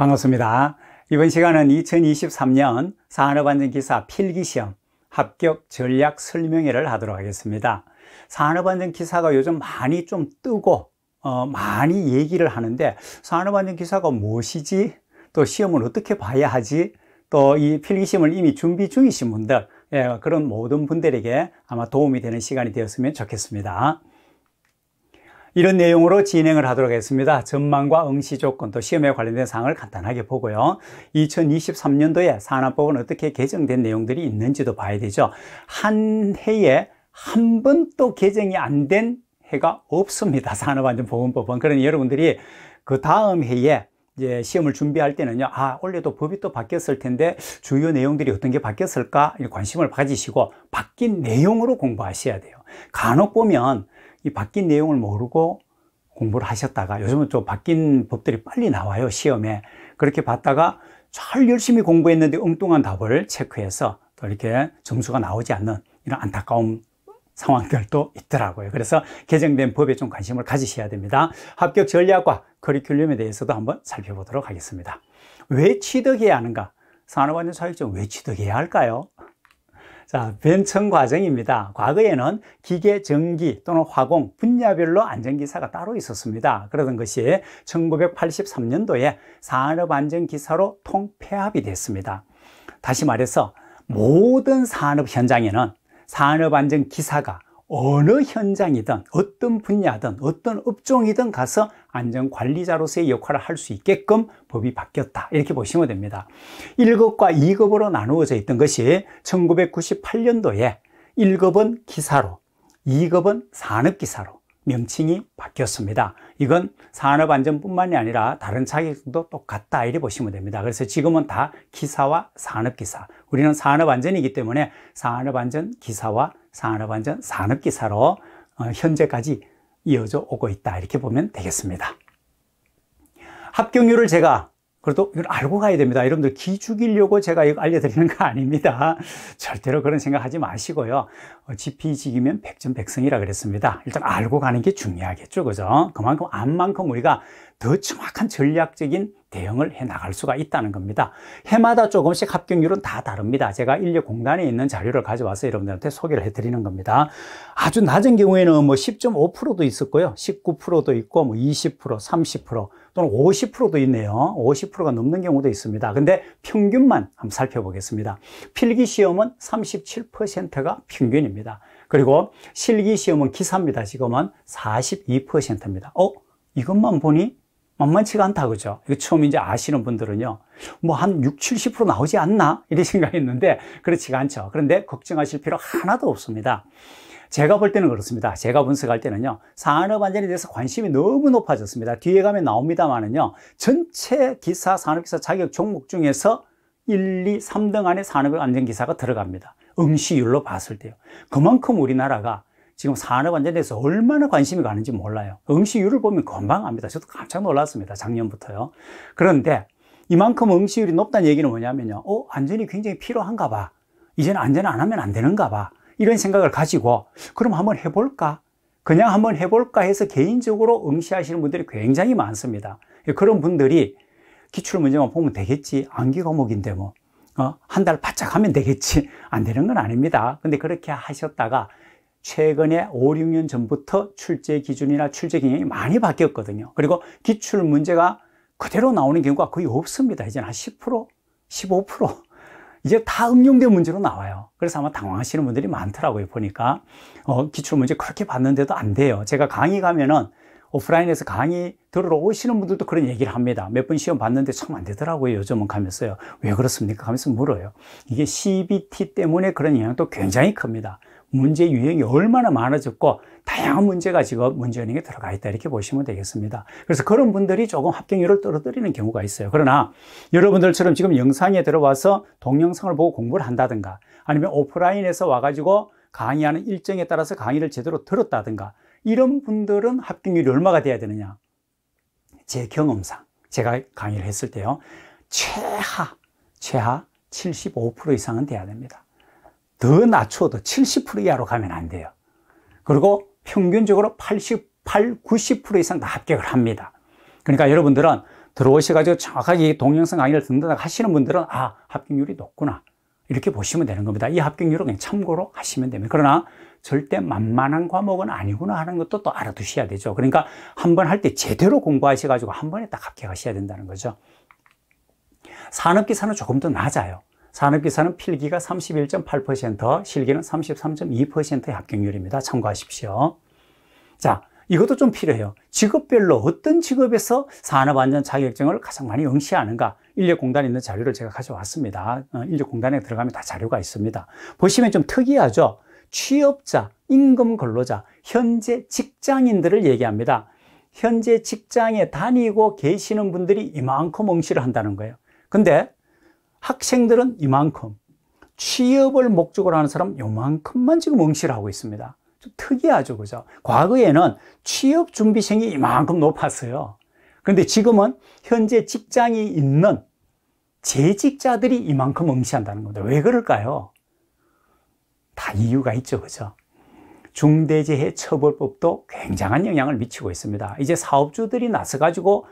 반갑습니다. 이번 시간은 2023년 산업안전기사 필기시험 합격 전략 설명회를 하도록 하겠습니다. 산업안전기사가 요즘 많이 좀 뜨고 어, 많이 얘기를 하는데 산업안전기사가 무엇이지? 또 시험을 어떻게 봐야 하지? 또 이 필기시험을 이미 준비 중이신 분들 예, 그런 모든 분들에게 아마 도움이 되는 시간이 되었으면 좋겠습니다. 이런 내용으로 진행을 하도록 하겠습니다. 전망과 응시 조건 또 시험에 관련된 사항을 간단하게 보고요. 2023년도에 산업법은 어떻게 개정된 내용들이 있는지도 봐야 되죠. 한 해에 한 번 또 개정이 안 된 해가 없습니다. 산업안전보건법은. 그러니 여러분들이 그 다음 해에 이제 시험을 준비할 때는요 아 원래도 법이 또 바뀌었을 텐데 주요 내용들이 어떤 게 바뀌었을까 관심을 가지시고 바뀐 내용으로 공부하셔야 돼요 간혹 보면 이 바뀐 내용을 모르고 공부를 하셨다가 요즘은 좀 바뀐 법들이 빨리 나와요 시험에 그렇게 봤다가 잘 열심히 공부했는데 엉뚱한 답을 체크해서 또 이렇게 점수가 나오지 않는 이런 안타까운 상황들도 있더라고요 그래서 개정된 법에 좀 관심을 가지셔야 됩니다 합격 전략과 커리큘럼에 대해서도 한번 살펴보도록 하겠습니다 왜 취득해야 하는가 산업안전사회증 왜 취득해야 할까요? 자, 변천 과정입니다. 과거에는 기계, 전기 또는 화공 분야별로 안전기사가 따로 있었습니다. 그러던 것이 1983년도에 산업안전기사로 통폐합이 됐습니다. 다시 말해서 모든 산업 현장에는 산업안전기사가 어느 현장이든 어떤 분야든 어떤 업종이든 가서 안전관리자로서의 역할을 할 수 있게끔 법이 바뀌었다 이렇게 보시면 됩니다 1급과 2급으로 나누어져 있던 것이 1998년도에 1급은 기사로 2급은 산업기사로 명칭이 바뀌었습니다. 이건 산업안전뿐만이 아니라 다른 자격도 증 똑같다 이래 보시면 됩니다. 그래서 지금은 다 기사와 산업기사. 우리는 산업안전이기 때문에 산업안전 기사와 산업안전 산업기사로 어, 현재까지 이어져 오고 있다 이렇게 보면 되겠습니다. 합격률을 제가 그래도 이걸 알고 가야 됩니다. 여러분들 기 죽이려고 제가 이거 알려드리는 거 아닙니다. 절대로 그런 생각하지 마시고요. 어, 지피지기면 백전백승이라 그랬습니다. 일단 알고 가는 게 중요하겠죠. 그죠? 그만큼 안만큼 우리가 더 정확한 전략적인 대응을 해 나갈 수가 있다는 겁니다. 해마다 조금씩 합격률은 다 다릅니다. 제가 인력공단에 있는 자료를 가져와서 여러분들한테 소개를 해드리는 겁니다. 아주 낮은 경우에는 뭐 10.5%도 있었고요. 19%도 있고 뭐 20%, 30% 또는 50%도 있네요. 50%가 넘는 경우도 있습니다. 근데 평균만 한번 살펴보겠습니다. 필기 시험은 37%가 평균입니다. 됩니다. 그리고 실기 시험은 기사입니다. 지금은 42%입니다. 어? 이것만 보니 만만치가 않다 그죠? 이거 처음 이제 아시는 분들은요. 뭐 한 6, 70% 나오지 않나? 이런 생각했는데 그렇지가 않죠. 그런데 걱정하실 필요 하나도 없습니다. 제가 볼 때는 그렇습니다. 제가 분석할 때는요. 산업 안전에 대해서 관심이 너무 높아졌습니다. 뒤에 가면 나옵니다만은요. 전체 기사 산업기사 자격 종목 중에서 1, 2, 3등 안에 산업 안전 기사가 들어갑니다. 응시율로 봤을 때요. 그만큼 우리나라가 지금 산업안전에 대해서 얼마나 관심이 가는지 몰라요. 응시율을 보면 금방 압니다. 저도 깜짝 놀랐습니다. 작년부터요. 그런데 이만큼 응시율이 높다는 얘기는 뭐냐면요. 어, 안전이 굉장히 필요한가 봐. 이제는 안전 을안 하면 안 되는가 봐. 이런 생각을 가지고 그럼 한번 해볼까? 그냥 한번 해볼까 해서 개인적으로 응시하시는 분들이 굉장히 많습니다. 그런 분들이 기출문제만 보면 되겠지. 암기 과목인데 뭐. 어? 한 달 바짝 하면 되겠지. 안 되는 건 아닙니다. 근데 그렇게 하셨다가 최근에 5, 6년 전부터 출제 기준이나 출제 경향이 많이 바뀌었거든요. 그리고 기출 문제가 그대로 나오는 경우가 거의 없습니다. 이제는 한 10%, 15%. 이제 다 응용된 문제로 나와요. 그래서 아마 당황하시는 분들이 많더라고요, 보니까. 어, 기출문제 그렇게 봤는데도 안 돼요. 제가 강의 가면은 오프라인에서 강의 들으러 오시는 분들도 그런 얘기를 합니다. 몇 번 시험 봤는데 참 안 되더라고요. 요즘은 가면서요. 왜 그렇습니까? 하면서 물어요. 이게 CBT 때문에 그런 영향도 굉장히 큽니다. 문제 유형이 얼마나 많아졌고 다양한 문제가 지금 문제은행에 들어가 있다 이렇게 보시면 되겠습니다 그래서 그런 분들이 조금 합격률을 떨어뜨리는 경우가 있어요 그러나 여러분들처럼 지금 영상에 들어와서 동영상을 보고 공부를 한다든가 아니면 오프라인에서 와가지고 강의하는 일정에 따라서 강의를 제대로 들었다든가 이런 분들은 합격률이 얼마가 돼야 되느냐 제 경험상 제가 강의를 했을 때요 최하 최하 75% 이상은 돼야 됩니다 더 낮춰도 70% 이하로 가면 안 돼요 그리고 평균적으로 88, 90% 이상 다 합격을 합니다 그러니까 여러분들은 들어오셔가지고 정확하게 동영상 강의를 듣는다 하시는 분들은 아 합격률이 높구나 이렇게 보시면 되는 겁니다 이 합격률은 그냥 참고로 하시면 됩니다 그러나 절대 만만한 과목은 아니구나 하는 것도 또 알아두셔야 되죠. 그러니까 한 번 할 때 제대로 공부하셔가지고 한 번에 딱 합격하셔야 된다는 거죠. 산업기사는 조금 더 낮아요. 산업기사는 필기가 31.8%, 실기는 33.2%의 합격률입니다. 참고하십시오. 자, 이것도 좀 필요해요. 직업별로 어떤 직업에서 산업안전 자격증을 가장 많이 응시하는가? 인력공단에 있는 자료를 제가 가져왔습니다. 어, 인력공단에 들어가면 다 자료가 있습니다. 보시면 좀 특이하죠? 취업자, 임금 근로자, 현재 직장인들을 얘기합니다. 현재 직장에 다니고 계시는 분들이 이만큼 응시를 한다는 거예요. 근데 학생들은 이만큼, 취업을 목적으로 하는 사람 이만큼만 지금 응시를 하고 있습니다. 좀 특이하죠, 그죠? 과거에는 취업 준비생이 이만큼 높았어요. 그런데 지금은 현재 직장이 있는 재직자들이 이만큼 응시한다는 겁니다. 왜 그럴까요? 다 이유가 있죠. 그죠? 중대재해 처벌법도 굉장한 영향을 미치고 있습니다. 이제 사업주들이 나서 가지고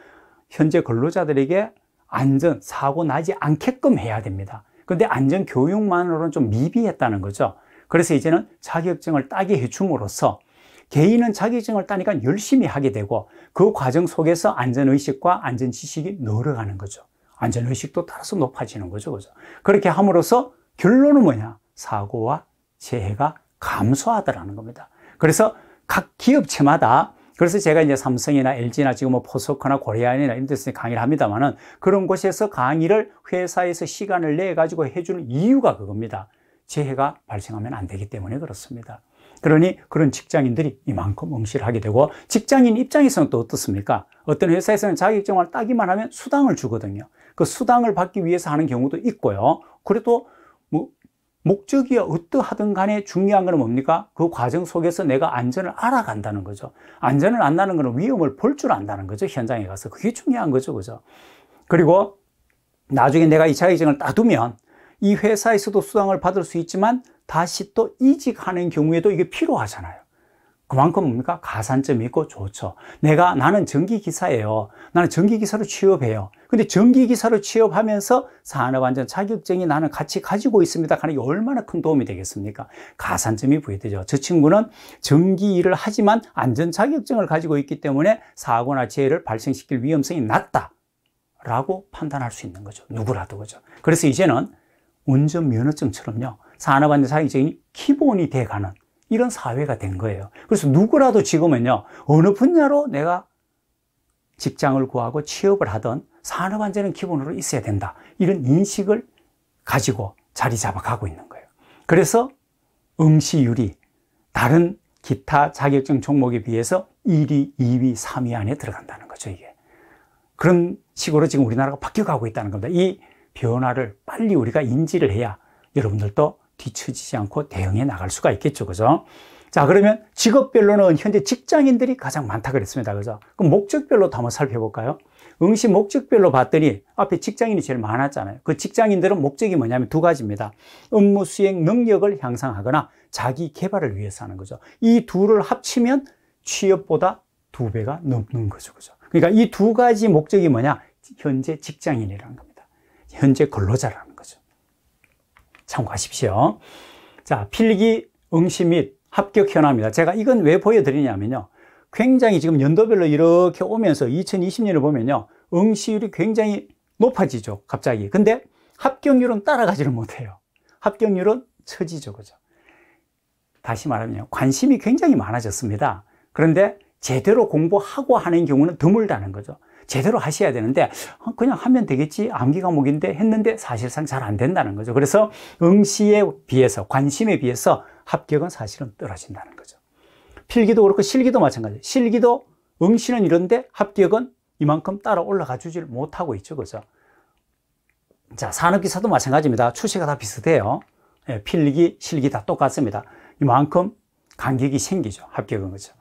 현재 근로자들에게 안전 사고 나지 않게끔 해야 됩니다. 근데 안전 교육만으로는 좀 미비했다는 거죠. 그래서 이제는 자격증을 따게 해줌으로써 개인은 자격증을 따니까 열심히 하게 되고 그 과정 속에서 안전의식과 안전지식이 늘어가는 거죠. 안전의식도 따라서 높아지는 거죠. 그죠? 그렇게 함으로써 결론은 뭐냐? 사고와 재해가 감소하더라는 겁니다. 그래서 각 기업체마다 그래서 제가 이제 삼성이나 LG나 지금 뭐 포스코나 고려안이나 이런 데서 강의를 합니다만은 그런 곳에서 강의를 회사에서 시간을 내 가지고 해주는 이유가 그겁니다. 재해가 발생하면 안 되기 때문에 그렇습니다. 그러니 그런 직장인들이 이만큼 응시를 하게 되고 직장인 입장에서는 또 어떻습니까? 어떤 회사에서는 자격증을 따기만 하면 수당을 주거든요. 그 수당을 받기 위해서 하는 경우도 있고요. 그래도 목적이 어떠하든 간에 중요한 건 뭡니까? 그 과정 속에서 내가 안전을 알아간다는 거죠. 안전을 안다는 거 위험을 볼 줄 안다는 거죠. 현장에 가서. 그게 중요한 거죠. 그죠? 그리고 나중에 내가 이 자격증을 따두면 이 회사에서도 수당을 받을 수 있지만 다시 또 이직하는 경우에도 이게 필요하잖아요. 그만큼 뭡니까? 가산점이 있고 좋죠. 내가 나는 전기기사예요. 나는 전기기사로 취업해요. 근데 전기기사로 취업하면서 산업안전 자격증이 나는 같이 가지고 있습니다. 가는게 얼마나 큰 도움이 되겠습니까? 가산점이 부여되죠. 저 친구는 전기 일을 하지만 안전 자격증을 가지고 있기 때문에 사고나 재해를 발생시킬 위험성이 낮다. 라고 판단할 수 있는 거죠. 누구라도 그죠. 그래서 이제는 운전면허증처럼요. 산업안전 자격증이 기본이 돼가는 이런 사회가 된 거예요. 그래서 누구라도 지금은요, 어느 분야로 내가 직장을 구하고 취업을 하던 산업안전은 기본으로 있어야 된다. 이런 인식을 가지고 자리 잡아가고 있는 거예요. 그래서 응시율이 다른 기타 자격증 종목에 비해서 1위, 2위, 3위 안에 들어간다는 거죠, 이게. 그런 식으로 지금 우리나라가 바뀌어가고 있다는 겁니다. 이 변화를 빨리 우리가 인지를 해야 여러분들도 뒤처지지 않고 대응해 나갈 수가 있겠죠. 그죠? 자, 그러면 직업별로는 현재 직장인들이 가장 많다 그랬습니다. 그죠? 그럼 목적별로 한번 살펴볼까요? 응시 목적별로 봤더니 앞에 직장인이 제일 많았잖아요. 그 직장인들은 목적이 뭐냐면 두 가지입니다. 업무 수행 능력을 향상하거나 자기 개발을 위해서 하는 거죠. 이 둘을 합치면 취업보다 두 배가 넘는 거죠. 그죠? 그러니까 이 두 가지 목적이 뭐냐? 현재 직장인이라는 겁니다. 현재 근로자라는 참고하십시오. 자, 필기, 응시 및 합격 현황입니다. 제가 이건 왜 보여드리냐면요. 굉장히 지금 연도별로 이렇게 오면서 2020년을 보면요. 응시율이 굉장히 높아지죠. 갑자기. 근데 합격률은 따라가지를 못해요. 합격률은 처지죠. 그죠? 다시 말하면 관심이 굉장히 많아졌습니다. 그런데 제대로 공부하고 하는 경우는 드물다는 거죠. 제대로 하셔야 되는데 어, 그냥 하면 되겠지 암기 과목인데 했는데 사실상 잘 안 된다는 거죠 그래서 응시에 비해서 관심에 비해서 합격은 사실은 떨어진다는 거죠 필기도 그렇고 실기도 마찬가지 실기도 응시는 이런데 합격은 이만큼 따라 올라가 주질 못하고 있죠 그죠 자 산업기사도 마찬가지입니다 출시가 다 비슷해요 예, 필기 실기 다 똑같습니다 이만큼 간격이 생기죠 합격은 거죠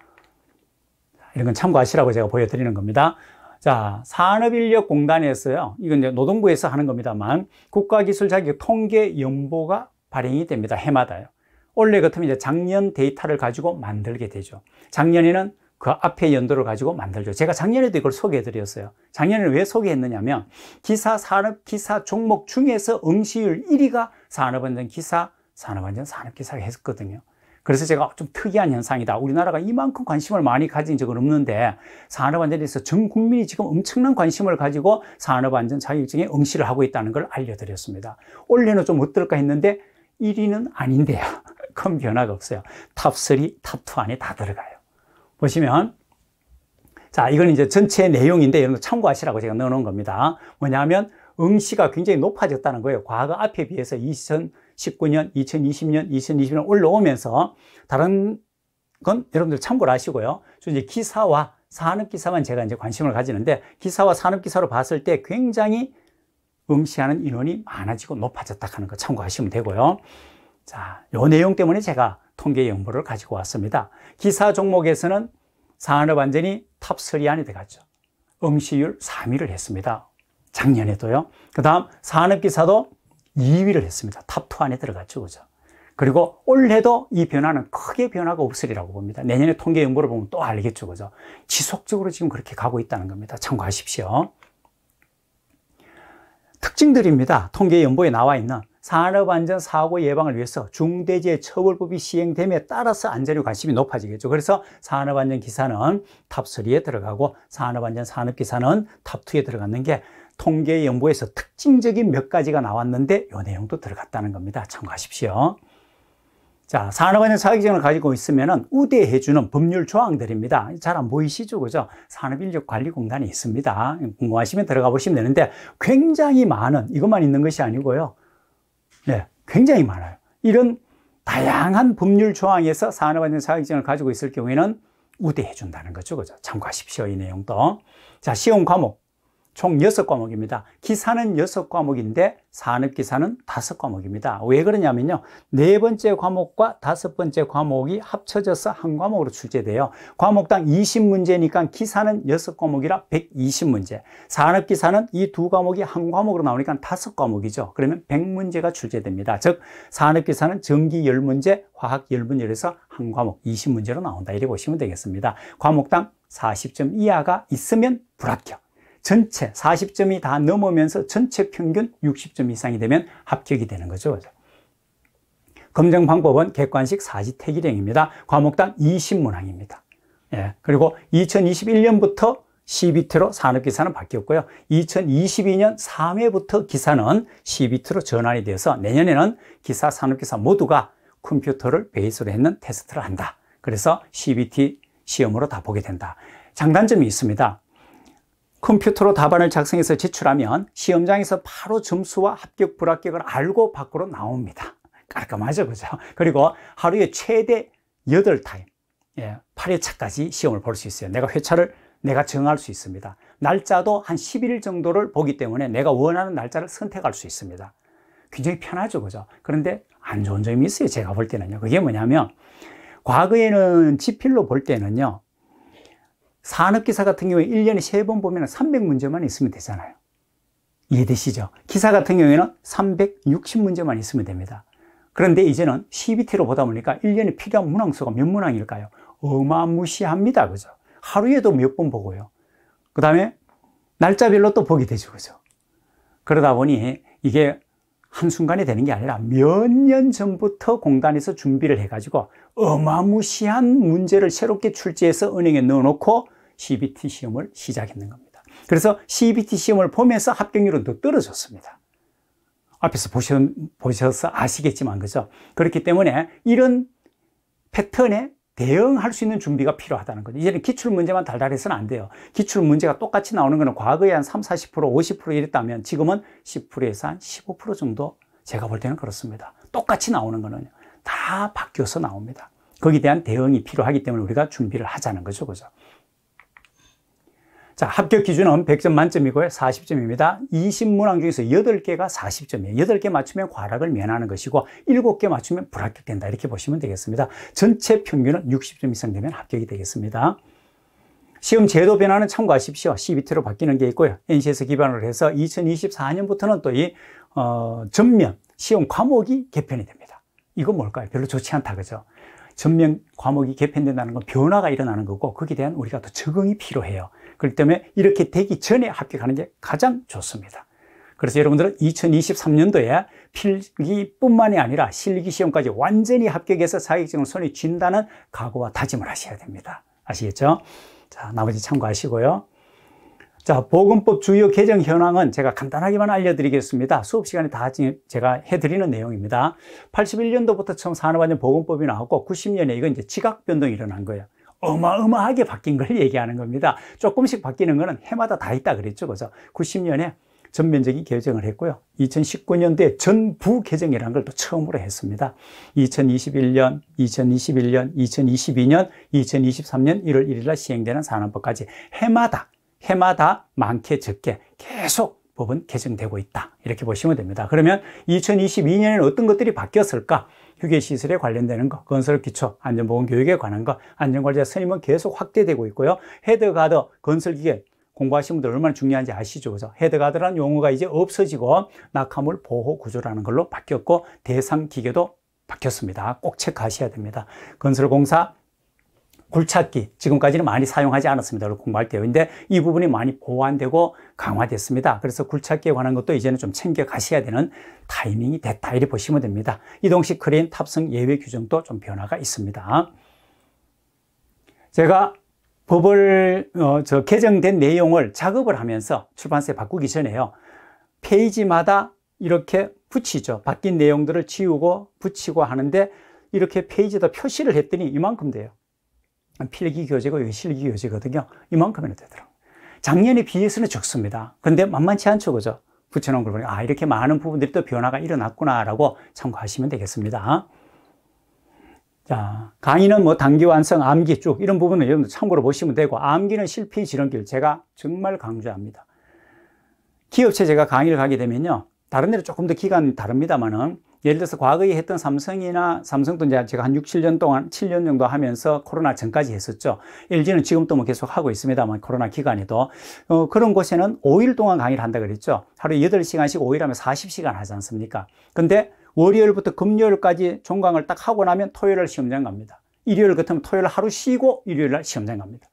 이런 건 참고하시라고 제가 보여드리는 겁니다 자, 산업인력공단에서요, 이건 이제 노동부에서 하는 겁니다만, 국가기술자격 통계 연보가 발행이 됩니다. 해마다요. 올해 같으면 이제 작년 데이터를 가지고 만들게 되죠. 작년에는 그 앞에 연도를 가지고 만들죠. 제가 작년에도 이걸 소개해 드렸어요. 작년에는 왜 소개했느냐면, 기사 산업 기사 종목 중에서 응시율 1위가 산업안전 기사, 산업안전 산업기사가 했거든요. 그래서 제가 좀 특이한 현상이다. 우리나라가 이만큼 관심을 많이 가진 적은 없는데 산업안전에 대해서 전 국민이 지금 엄청난 관심을 가지고 산업안전 자격증에 응시를 하고 있다는 걸 알려드렸습니다. 올해는 좀 어떨까 했는데 1위는 아닌데요. 큰 변화가 없어요. 탑3, 탑2 안에 다 들어가요. 보시면 자, 이건 이제 전체 내용인데 여러분 참고하시라고 제가 넣어놓은 겁니다. 뭐냐면 응시가 굉장히 높아졌다는 거예요. 과거 앞에 비해서 2000 1 9년 2020년, 2021년 올라오면서 다른 건 여러분들 참고를 하시고요. 저 이제 기사와 산업 기사만 제가 이제 관심을 가지는데 기사와 산업 기사로 봤을 때 굉장히 응시하는 인원이 많아지고 높아졌다 하는 거 참고하시면 되고요. 자, 요 내용 때문에 제가 통계 연보를 가지고 왔습니다. 기사 종목에서는 산업 안전이 탑3 안에 들어갔죠. 응시율 3위를 했습니다. 작년에도요. 그 다음 산업기사도 2위를 했습니다. 탑 2 안에 들어갔죠. 그죠? 그리고 올해도 이 변화는 크게 변화가 없으리라고 봅니다. 내년에 통계 연보를 보면 또 알겠죠. 그죠? 지속적으로 지금 그렇게 가고 있다는 겁니다. 참고하십시오. 특징들입니다. 통계 연보에 나와 있는 산업안전 사고 예방을 위해서 중대재해 처벌법이 시행됨에 따라서 안전의 관심이 높아지겠죠. 그래서 산업안전 기사는 탑3에 들어가고 산업안전 산업기사는 탑2에 들어가는 게 통계 연구에서 특징적인 몇 가지가 나왔는데 요 내용도 들어갔다는 겁니다. 참고하십시오. 자, 산업안전 사회기준을 가지고 있으면 우대해주는 법률 조항들입니다. 잘 안 보이시죠? 그죠? 산업인력관리공단이 있습니다. 궁금하시면 들어가 보시면 되는데 굉장히 많은, 이것만 있는 것이 아니고요. 네, 굉장히 많아요. 이런 다양한 법률 조항에서 산업안전 사회기준을 가지고 있을 경우에는 우대해준다는 거죠. 그죠? 참고하십시오. 이 내용도. 자, 시험 과목. 총 6과목입니다. 기사는 6과목인데 산업기사는 5과목입니다. 왜 그러냐면요. 네 번째 과목과 다섯 번째 과목이 합쳐져서 한 과목으로 출제돼요. 과목당 20문제니까 기사는 6과목이라 120문제. 산업기사는 이 두 과목이 한 과목으로 나오니까 5과목이죠. 그러면 100문제가 출제됩니다. 즉 산업기사는 전기 10문제, 화학 10문제에서 한 과목 20문제로 나온다. 이렇게 보시면 되겠습니다. 과목당 40점 이하가 있으면 불합격. 전체 40점이 다 넘으면서 전체 평균 60점 이상이 되면 합격이 되는 거죠. 검증 방법은 객관식 사지택기령입니다 과목당 20문항입니다. 예, 그리고 2021년부터 1 2 t 로 산업기사는 바뀌었고요. 2022년 3회부터 기사는 1 2 t 로 전환이 되어서 내년에는 기사, 산업기사 모두가 컴퓨터를 베이스로 했는 테스트를 한다. 그래서 CBT 시험으로 다 보게 된다. 장단점이 있습니다. 컴퓨터로 답안을 작성해서 제출하면 시험장에서 바로 점수와 합격 불합격을 알고 밖으로 나옵니다. 깔끔하죠, 그죠? 그리고 하루에 최대 8타임, 예, 8회차까지 시험을 볼 수 있어요. 내가 회차를 내가 정할 수 있습니다. 날짜도 한 10일 정도를 보기 때문에 내가 원하는 날짜를 선택할 수 있습니다. 굉장히 편하죠, 그죠? 그런데 안 좋은 점이 있어요, 제가 볼 때는요. 그게 뭐냐면, 과거에는 지필로 볼 때는요, 산업기사 같은 경우에 1년에 3번 보면 300문제만 있으면 되잖아요. 이해되시죠? 기사 같은 경우에는 360문제만 있으면 됩니다. 그런데 이제는 CBT로 보다 보니까 1년에 필요한 문항수가 몇 문항일까요? 어마무시합니다. 그죠? 하루에도 몇 번 보고요. 그 다음에 날짜별로 또 보게 되죠. 그죠? 그러다 보니 이게 한순간에 되는 게 아니라 몇 년 전부터 공단에서 준비를 해가지고 어마무시한 문제를 새롭게 출제해서 은행에 넣어놓고 CBT 시험을 시작했는 겁니다. 그래서 CBT 시험을 보면서 합격률은 더 떨어졌습니다. 앞에서 보셨, 보셔서 아시겠지만, 그죠? 그렇기 때문에 이런 패턴에 대응할 수 있는 준비가 필요하다는 거죠. 이제는 기출문제만 달달해서는 안 돼요. 기출문제가 똑같이 나오는 거는 과거에 한 3, 40%, 50% 이랬다면 지금은 10%에서 한 15% 정도 제가 볼 때는 그렇습니다. 똑같이 나오는 거는 다 바뀌어서 나옵니다. 거기에 대한 대응이 필요하기 때문에 우리가 준비를 하자는 거죠. 그죠? 자, 합격 기준은 100점 만점이고요. 40점입니다. 20문항 중에서 8개가 40점이에요. 8개 맞추면 과락을 면하는 것이고 7개 맞추면 불합격된다. 이렇게 보시면 되겠습니다. 전체 평균은 60점 이상 되면 합격이 되겠습니다. 시험 제도 변화는 참고하십시오. CBT로 바뀌는 게 있고요. NC에서 기반으로 해서 2024년부터는 또 이 어, 전면 시험 과목이 개편이 됩니다. 이건 뭘까요? 별로 좋지 않다 그죠? 전면 과목이 개편된다는 건 변화가 일어나는 거고 거기에 대한 우리가 또 적응이 필요해요. 그렇기 때문에 이렇게 되기 전에 합격하는 게 가장 좋습니다. 그래서 여러분들은 2023년도에 필기뿐만이 아니라 실기 시험까지 완전히 합격해서 사회증을 손에 쥔다는 각오와 다짐을 하셔야 됩니다. 아시겠죠? 자, 나머지 참고하시고요. 자, 보건법 주요 개정 현황은 제가 간단하게만 알려드리겠습니다. 수업 시간에 다 제가 해드리는 내용입니다. 81년도부터 처음 산업안전보건법이 나왔고 90년에 이건 이제 지각변동이 일어난 거예요. 어마어마하게 바뀐 걸 얘기하는 겁니다. 조금씩 바뀌는 거는 해마다 다 있다 그랬죠. 그죠 90년에 전면적인 개정을 했고요. 2019년도에 전부 개정이라는 걸 또 처음으로 했습니다. 2021년, 2021년, 2022년, 2023년 1월 1일 날 시행되는 산업법까지 해마다 해마다 많게 적게 계속 법은 개정되고 있다. 이렇게 보시면 됩니다. 그러면 2022년에는 어떤 것들이 바뀌었을까? 휴게시설에 관련되는 것, 건설 기초, 안전보건 교육에 관한 것, 안전관리자 선임은 계속 확대되고 있고요. 헤드가드, 건설기계, 공부하시는 분들 얼마나 중요한지 아시죠? 그래서 헤드가드라는 용어가 이제 없어지고 낙하물 보호 구조라는 걸로 바뀌었고 대상 기계도 바뀌었습니다. 꼭 체크하셔야 됩니다. 건설공사 굴찾기 지금까지는 많이 사용하지 않았습니다. 공부할 때요. 근데 이 부분이 많이 보완되고 강화됐습니다. 그래서 굴착기에 관한 것도 이제는 좀 챙겨 가셔야 되는 타이밍이 됐다 이렇게 보시면 됩니다. 이동식 크레인 탑승 예외 규정도 좀 변화가 있습니다. 제가 법을 어, 저 개정된 내용을 작업을 하면서 출판사에 바꾸기 전에요. 페이지마다 이렇게 붙이죠. 바뀐 내용들을 지우고 붙이고 하는데 이렇게 페이지에다 표시를 했더니 이만큼 돼요. 필기 교재가 왜 실기 교재거든요. 이만큼이나 되더라고요. 작년에 비해서는 적습니다. 근데 만만치 않죠, 그죠? 붙여놓은 걸 보니까, 아, 이렇게 많은 부분들이 또 변화가 일어났구나라고 참고하시면 되겠습니다. 자, 강의는 뭐 단기 완성, 암기 쭉 이런 부분은 여러분 참고로 보시면 되고, 암기는 실패 지름길 제가 정말 강조합니다. 기업체 제가 강의를 가게 되면요. 다른 데로 조금 더 기간이 다릅니다만은 예를 들어서 과거에 했던 삼성이나 삼성도 이제 제가 한 6, 7년 동안 7년 정도 하면서 코로나 전까지 했었죠. LG는 지금도 뭐 계속 하고 있습니다만 코로나 기간에도 어, 그런 곳에는 5일 동안 강의를 한다 그랬죠. 하루 8시간씩 5일 하면 40시간 하지 않습니까? 근데 월요일부터 금요일까지 종강을 딱 하고 나면 토요일 날 시험장 갑니다. 일요일 같으면 토요일 하루 쉬고 일요일 날 시험장 갑니다.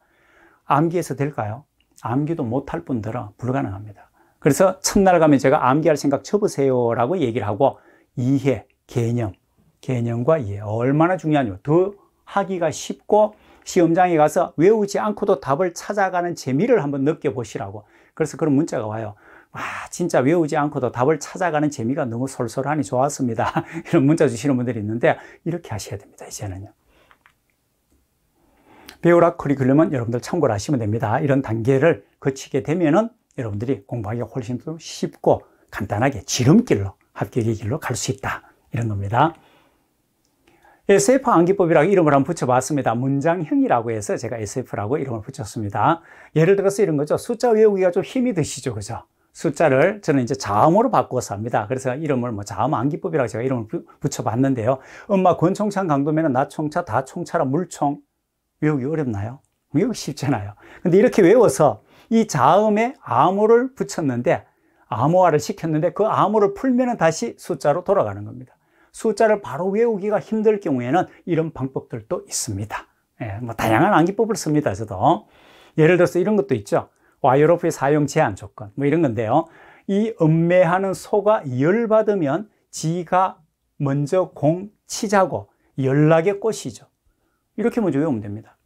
암기해서 될까요? 암기도 못할 뿐더러 불가능합니다. 그래서 첫날 가면 제가 암기할 생각 접으세요라고 얘기를 하고 이해, 개념, 개념과 이해 얼마나 중요하냐 더 하기가 쉽고 시험장에 가서 외우지 않고도 답을 찾아가는 재미를 한번 느껴보시라고 그래서 그런 문자가 와요 와 진짜 외우지 않고도 답을 찾아가는 재미가 너무 솔솔하니 좋았습니다 이런 문자 주시는 분들이 있는데 이렇게 하셔야 됩니다 이제는요 배우라 커리큘럼은 여러분들 참고를 하시면 됩니다 이런 단계를 거치게 되면은 여러분들이 공부하기가 훨씬 더 쉽고 간단하게 지름길로 합격의 길로 갈 수 있다. 이런 겁니다. SF 예, 암기법이라고 이름을 한번 붙여봤습니다. 문장형이라고 해서 제가 SF라고 이름을 붙였습니다. 예를 들어서 이런 거죠. 숫자 외우기가 좀 힘이 드시죠. 그죠? 숫자를 저는 이제 자음으로 바꿔서 합니다. 그래서 이름을 뭐 자음 암기법이라고 제가 이름을 붙여봤는데요. 엄마 권총창 강도면 나총차, 다총차라 물총 외우기 어렵나요? 외우기 쉽잖아요. 근데 이렇게 외워서 이 자음에 암호를 붙였는데 암호화를 시켰는데 그 암호를 풀면 다시 숫자로 돌아가는 겁니다. 숫자를 바로 외우기가 힘들 경우에는 이런 방법들도 있습니다. 예, 뭐 다양한 암기법을 씁니다. 저도 예를 들어서 이런 것도 있죠. 와이어로프의 사용 제한 조건 뭐 이런 건데요. 이 음매하는 소가 열받으면 지가 먼저 공 치자고 연락의 꽃이죠. 이렇게 먼저 외우면 됩니다.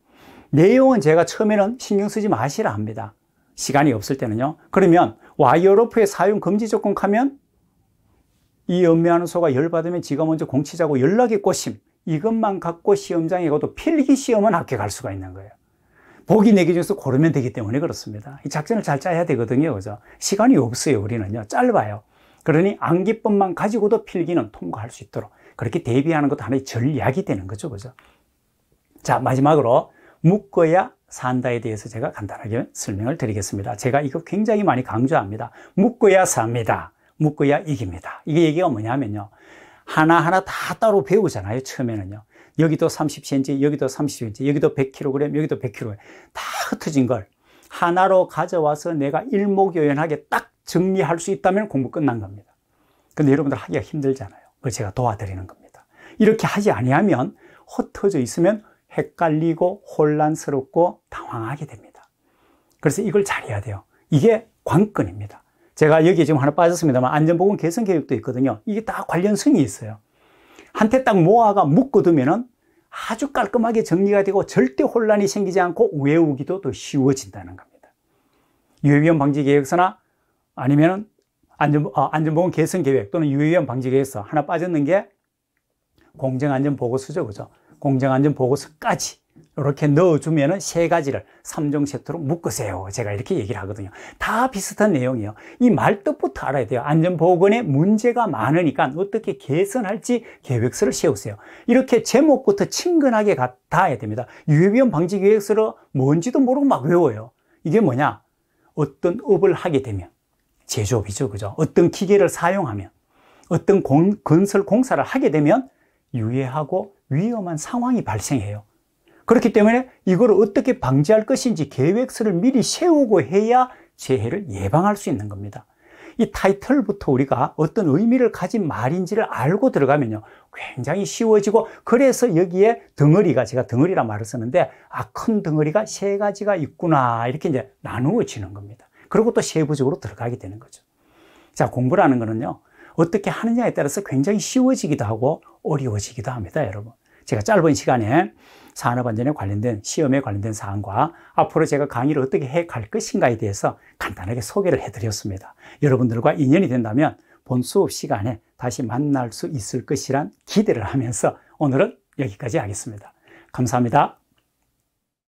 내용은 제가 처음에는 신경 쓰지 마시라 합니다. 시간이 없을 때는요. 그러면 와이어로프의 사용 금지 조건 하면 이 음미하는 소가 열받으면 지가 먼저 공치자고 연락이 꼬심 이것만 갖고 시험장에 가도 필기 시험은 합격할 수가 있는 거예요 보기 내기 중에서 고르면 되기 때문에 그렇습니다 이 작전을 잘 짜야 되거든요 그죠 시간이 없어요 우리는요 짧아요 그러니 암기법만 가지고도 필기는 통과할 수 있도록 그렇게 대비하는 것도 하나의 전략이 되는 거죠 그죠 자 마지막으로 묶어야 산다에 대해서 제가 간단하게 설명을 드리겠습니다. 제가 이거 굉장히 많이 강조합니다. 묶어야 삽니다. 묶어야 이깁니다. 이게 얘기가 뭐냐면요. 하나하나 다 따로 배우잖아요. 처음에는요. 여기도 30cm, 여기도 30cm, 여기도 100kg, 여기도 100kg. 다 흩어진 걸 하나로 가져와서 내가 일목요연하게 딱 정리할 수 있다면 공부 끝난 겁니다. 근데 여러분들 하기가 힘들잖아요. 그 제가 도와드리는 겁니다. 이렇게 하지 아니하면 흩어져 있으면 헷갈리고 혼란스럽고 당황하게 됩니다. 그래서 이걸 잘해야 돼요. 이게 관건입니다. 제가 여기 지금 하나 빠졌습니다만 안전보건 개선 계획도 있거든요. 이게 다 관련성이 있어요. 한테 딱 모아가 묶어두면 아주 깔끔하게 정리가 되고 절대 혼란이 생기지 않고 외우기도 더 쉬워진다는 겁니다. 유해위험 방지 계획서나 아니면 안전, 아, 안전보건 개선 계획 또는 유해위험 방지 계획서 하나 빠졌는 게 공정안전보고서죠. 그죠? 공정안전보고서까지 이렇게 넣어주면은 세 가지를 3종 세트로 묶으세요. 제가 이렇게 얘기를 하거든요. 다 비슷한 내용이에요. 이 말뜻부터 알아야 돼요. 안전보건에 문제가 많으니까 어떻게 개선할지 계획서를 세우세요. 이렇게 제목부터 친근하게 닿아야 됩니다. 유해비용 방지 계획서를 뭔지도 모르고 막 외워요. 이게 뭐냐? 어떤 업을 하게 되면 제조업이죠. 그죠? 어떤 기계를 사용하면 어떤 공, 건설 공사를 하게 되면 유해하고 위험한 상황이 발생해요. 그렇기 때문에 이걸 어떻게 방지할 것인지 계획서를 미리 세우고 해야 재해를 예방할 수 있는 겁니다. 이 타이틀부터 우리가 어떤 의미를 가진 말인지를 알고 들어가면요. 굉장히 쉬워지고 그래서 여기에 덩어리가 제가 덩어리라 말을 쓰는데 아큰 덩어리가 세 가지가 있구나 이렇게 이제 나누어지는 겁니다. 그리고 또 세부적으로 들어가게 되는 거죠. 자 공부라는 거는요 어떻게 하느냐에 따라서 굉장히 쉬워지기도 하고 어려워지기도 합니다, 여러분. 제가 짧은 시간에 산업안전에 관련된 시험에 관련된 사항과 앞으로 제가 강의를 어떻게 해 갈 것인가에 대해서 간단하게 소개를 해드렸습니다. 여러분들과 인연이 된다면 본 수업 시간에 다시 만날 수 있을 것이란 기대를 하면서 오늘은 여기까지 하겠습니다. 감사합니다.